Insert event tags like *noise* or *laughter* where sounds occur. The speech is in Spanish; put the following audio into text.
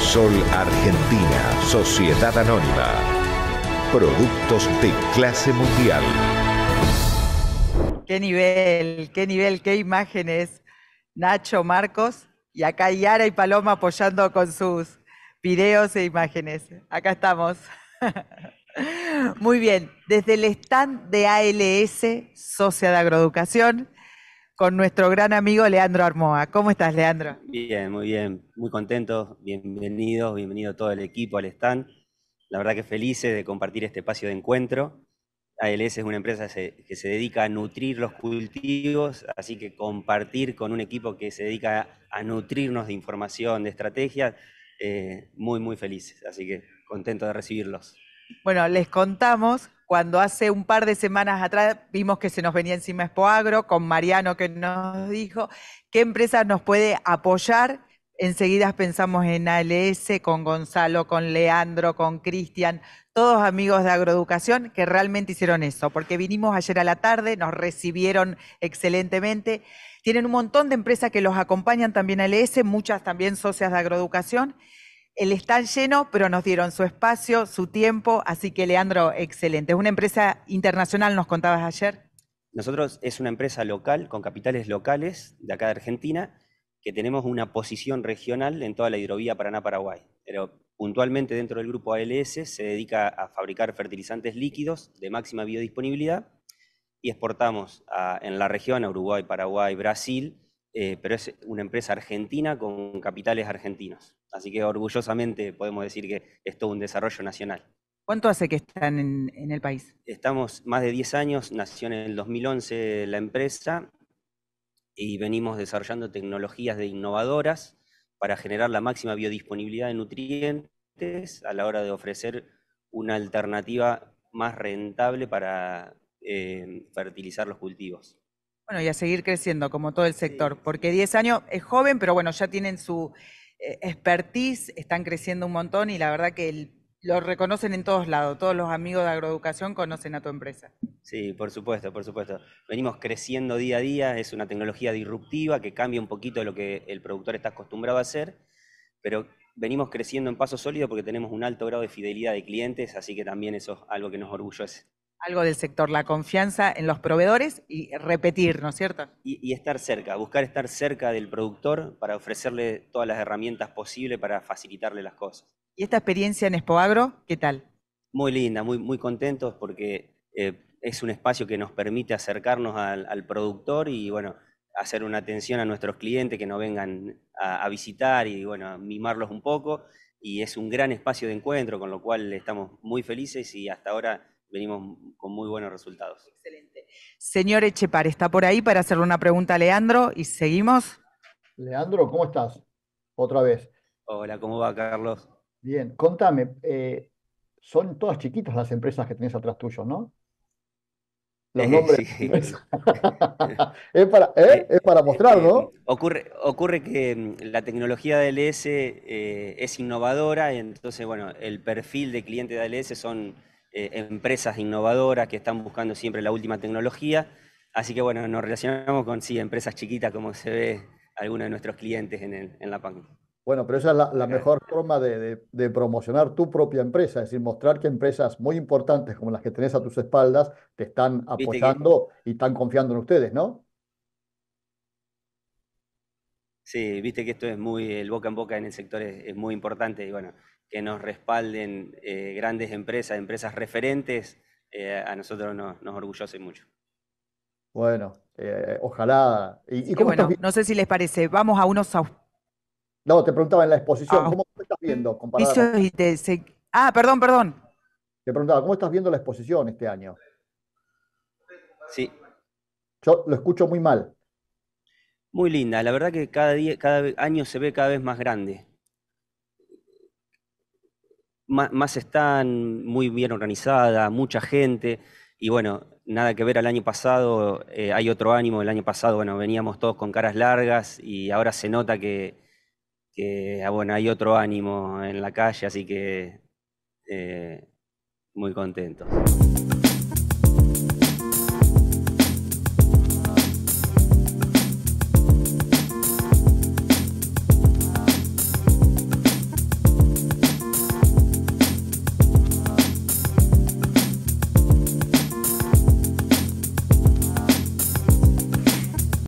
Sol Argentina, Sociedad Anónima. Productos de clase mundial. Qué nivel, qué nivel, qué imágenes. Nacho, Marcos, y acá Yara y Paloma apoyando con sus videos e imágenes. Acá estamos. *laughs* Muy bien, desde el stand de ALS, Sociedad de Agroeducación, con nuestro gran amigo Leandro Armoa. ¿Cómo estás, Leandro? Bien, muy bien, muy contento. bienvenidos, bienvenido todo el equipo al stand. La verdad que felices de compartir este espacio de encuentro. ALS es una empresa que se dedica a nutrir los cultivos, así que compartir con un equipo que se dedica a nutrirnos de información, de estrategias, eh, muy, muy felices. Así que contento de recibirlos. Bueno, les contamos cuando hace un par de semanas atrás vimos que se nos venía encima Agro, con Mariano que nos dijo, ¿qué empresa nos puede apoyar? Enseguida pensamos en ALS, con Gonzalo, con Leandro, con Cristian, todos amigos de agroeducación que realmente hicieron eso, porque vinimos ayer a la tarde, nos recibieron excelentemente. Tienen un montón de empresas que los acompañan también ALS, muchas también socias de agroeducación. El está lleno, pero nos dieron su espacio, su tiempo, así que Leandro, excelente. Es una empresa internacional, nos contabas ayer. Nosotros es una empresa local, con capitales locales de acá de Argentina, que tenemos una posición regional en toda la hidrovía Paraná-Paraguay. Pero puntualmente dentro del grupo ALS se dedica a fabricar fertilizantes líquidos de máxima biodisponibilidad y exportamos en la región a Uruguay, Paraguay, Brasil eh, pero es una empresa argentina con capitales argentinos. Así que orgullosamente podemos decir que es todo un desarrollo nacional. ¿Cuánto hace que están en, el país? Estamos más de 10 años, nació en el 2011 la empresa y venimos desarrollando tecnologías de innovadoras para generar la máxima biodisponibilidad de nutrientes a la hora de ofrecer una alternativa más rentable para eh, fertilizar los cultivos. Bueno, y a seguir creciendo como todo el sector, porque 10 años es joven, pero bueno, ya tienen su eh, expertise, están creciendo un montón y la verdad que lo reconocen en todos lados, todos los amigos de agroeducación conocen a tu empresa. Sí, por supuesto, por supuesto. Venimos creciendo día a día, es una tecnología disruptiva que cambia un poquito lo que el productor está acostumbrado a hacer, pero venimos creciendo en paso sólido porque tenemos un alto grado de fidelidad de clientes, así que también eso es algo que nos orgullo es algo del sector, la confianza en los proveedores y repetir, ¿no es cierto? Y, estar cerca, buscar estar cerca del productor para ofrecerle todas las herramientas posibles para facilitarle las cosas. ¿Y esta experiencia en Expoagro, qué tal? Muy linda, muy, muy contentos porque eh, es un espacio que nos permite acercarnos al, productor y bueno, hacer una atención a nuestros clientes que nos vengan a, visitar y bueno, mimarlos un poco. Y es un gran espacio de encuentro, con lo cual estamos muy felices y hasta ahora venimos con muy buenos resultados. Excelente. Señor Echepar, está por ahí para hacerle una pregunta a Leandro y seguimos. Leandro, ¿cómo estás? Otra vez. Hola, ¿cómo va, Carlos? Bien, contame, eh, son todas chiquitas las empresas que tenés atrás tuyo, ¿no? Los eh, nombres. *laughs* ¿eh? es, para, mostrar, ¿no? Ocurre, ocurre que mm, la tecnología de ALS es innovadora, entonces, bueno, el perfil de cliente de ALS son eh, empresas innovadoras que están buscando siempre la última tecnología. Así que bueno, nos relacionamos con sí, empresas chiquitas como se ve algunos de nuestros clientes en, el, en la PAN Bueno, pero esa es la, mejor forma de, promocionar tu propia empresa, es decir, mostrar que empresas muy importantes como las que tenés a tus espaldas te están apoyando y están confiando en ustedes, ¿no? Sí, viste que esto es muy, el boca en boca en el sector es, muy importante y bueno, que nos respalden eh, grandes empresas, empresas referentes, eh, a nosotros nos, nos orgullose mucho. Bueno, eh, ojalá. ¿Y, bueno, no sé si les parece, vamos a unos... No, te preguntaba en la exposición, ah. ¿cómo estás viendo? Y Ah, perdón, perdón. Te preguntaba, ¿cómo estás viendo la exposición este año? Sí. Yo lo escucho muy mal muy linda. La verdad que cada, día, cada año se ve cada vez más grande. más están, muy bien organizada, mucha gente. Y bueno, nada que ver al año pasado, eh, hay otro ánimo. El año pasado, bueno, veníamos todos con caras largas y ahora se nota que, ah, bueno, hay otro ánimo en la calle, así que eh, muy contentos.